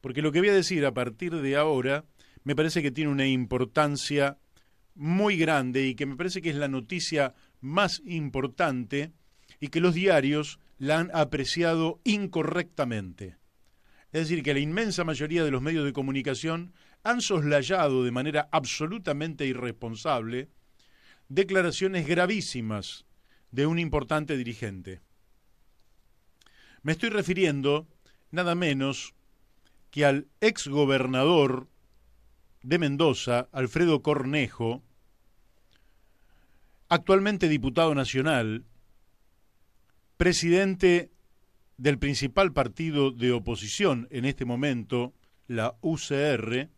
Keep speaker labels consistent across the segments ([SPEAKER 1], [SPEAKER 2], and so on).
[SPEAKER 1] porque lo que voy a decir a partir de ahora me parece que tiene una importancia muy grande y que me parece que es la noticia más importante y que los diarios la han apreciado incorrectamente. Es decir, que la inmensa mayoría de los medios de comunicación han soslayado de manera absolutamente irresponsable declaraciones gravísimas de un importante dirigente. Me estoy refiriendo, nada menos, que al exgobernador de Mendoza, Alfredo Cornejo, actualmente diputado nacional, presidente del principal partido de oposición en este momento, la UCR,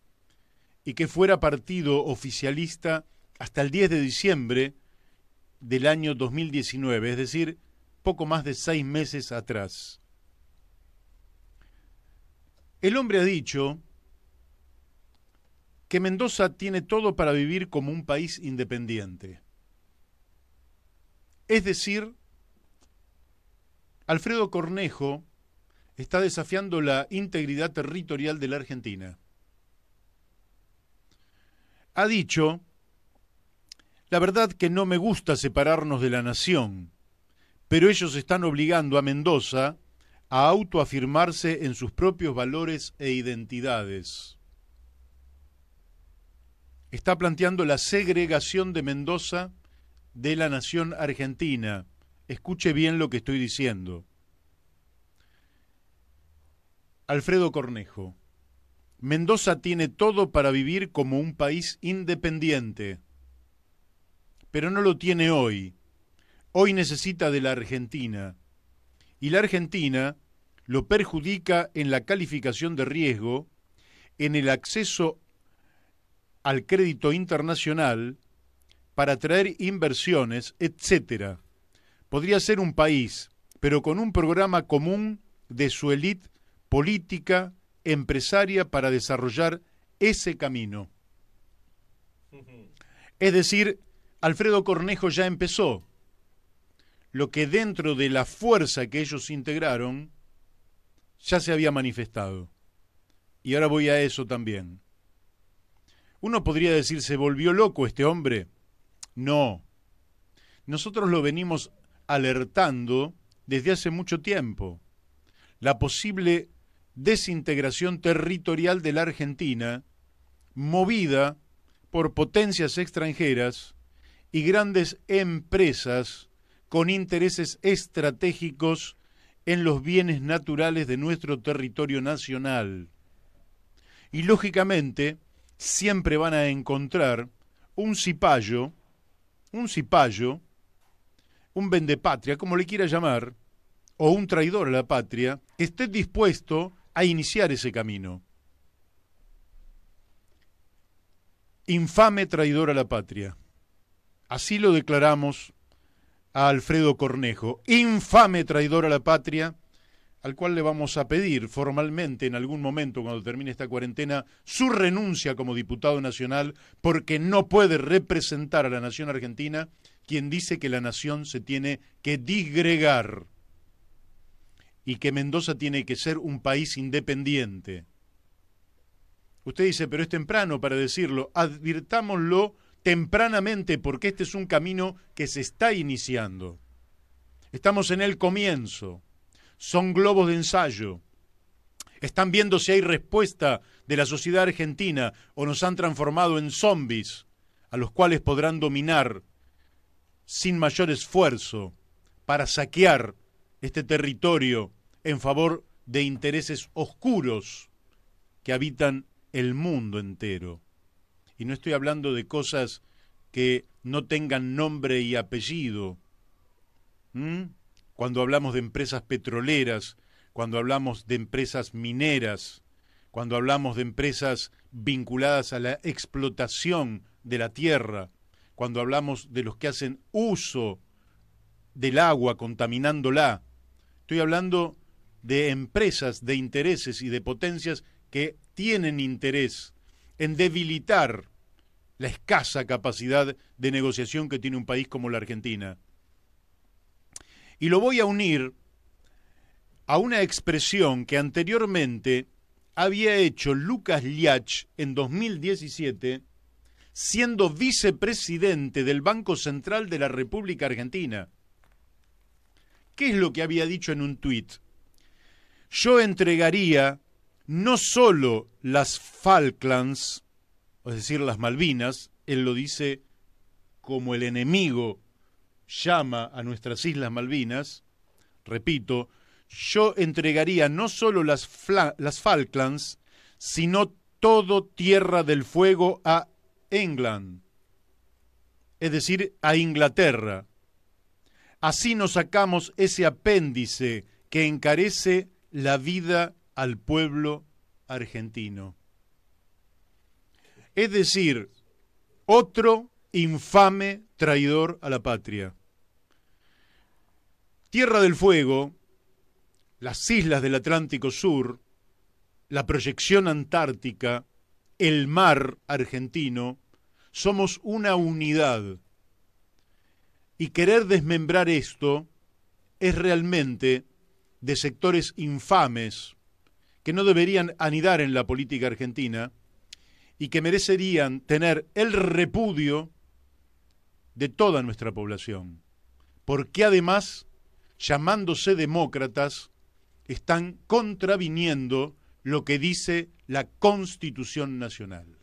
[SPEAKER 1] y que fuera partido oficialista hasta el 10 de diciembre del año 2019, es decir, poco más de seis meses atrás. El hombre ha dicho que Mendoza tiene todo para vivir como un país independiente. Es decir, Alfredo Cornejo está desafiando la integridad territorial de la Argentina. Ha dicho, la verdad que no me gusta separarnos de la nación, pero ellos están obligando a Mendoza a autoafirmarse en sus propios valores e identidades. Está planteando la segregación de Mendoza de la nación argentina. Escuche bien lo que estoy diciendo. Alfredo Cornejo. Mendoza tiene todo para vivir como un país independiente, pero no lo tiene hoy. Hoy necesita de la Argentina. Y la Argentina lo perjudica en la calificación de riesgo, en el acceso al crédito internacional para atraer inversiones, etc. Podría ser un país, pero con un programa común de su élite política, empresaria para desarrollar ese camino. Es decir, Alfredo Cornejo ya empezó. Lo que dentro de la fuerza que ellos integraron, ya se había manifestado. Y ahora voy a eso también. Uno podría decir, ¿se volvió loco este hombre? No. Nosotros lo venimos alertando desde hace mucho tiempo. La posible desintegración territorial de la Argentina, movida por potencias extranjeras y grandes empresas con intereses estratégicos en los bienes naturales de nuestro territorio nacional. Y lógicamente, siempre van a encontrar un cipayo, un cipayo, un vendepatria, como le quiera llamar, o un traidor a la patria, que esté dispuesto a iniciar ese camino. Infame traidor a la patria. Así lo declaramos a Alfredo Cornejo, infame traidor a la patria, al cual le vamos a pedir formalmente en algún momento cuando termine esta cuarentena su renuncia como diputado nacional porque no puede representar a la nación argentina quien dice que la nación se tiene que disgregar y que Mendoza tiene que ser un país independiente. Usted dice, pero es temprano para decirlo, advirtámoslo tempranamente, porque este es un camino que se está iniciando. Estamos en el comienzo. Son globos de ensayo. Están viendo si hay respuesta de la sociedad argentina o nos han transformado en zombies a los cuales podrán dominar sin mayor esfuerzo para saquear este territorio en favor de intereses oscuros que habitan el mundo entero. Y no estoy hablando de cosas que no tengan nombre y apellido. Cuando hablamos de empresas petroleras, cuando hablamos de empresas mineras, cuando hablamos de empresas vinculadas a la explotación de la tierra, cuando hablamos de los que hacen uso del agua contaminándola, estoy hablando de empresas, de intereses y de potencias que tienen interés en debilitar la escasa capacidad de negociación que tiene un país como la Argentina. Y lo voy a unir a una expresión que anteriormente había hecho Lucas Liach en 2017, siendo vicepresidente del Banco Central de la República Argentina. ¿Qué es lo que había dicho en un tuit? Yo entregaría no solo las Falklands, es decir, las Malvinas, él lo dice como el enemigo llama a nuestras Islas Malvinas, repito, yo entregaría no solo las, las Falklands, sino todo Tierra del Fuego a England, es decir, a Inglaterra. Así nos sacamos ese apéndice que encarece la vida al pueblo argentino. Es decir, otro infame traidor a la patria. Tierra del Fuego, las islas del Atlántico Sur, la proyección antártica, el mar argentino, somos una unidad. Y querer desmembrar esto es realmente de sectores infames que no deberían anidar en la política argentina y que merecerían tener el repudio de toda nuestra población, porque además, llamándose demócratas, están contraviniendo lo que dice la Constitución Nacional.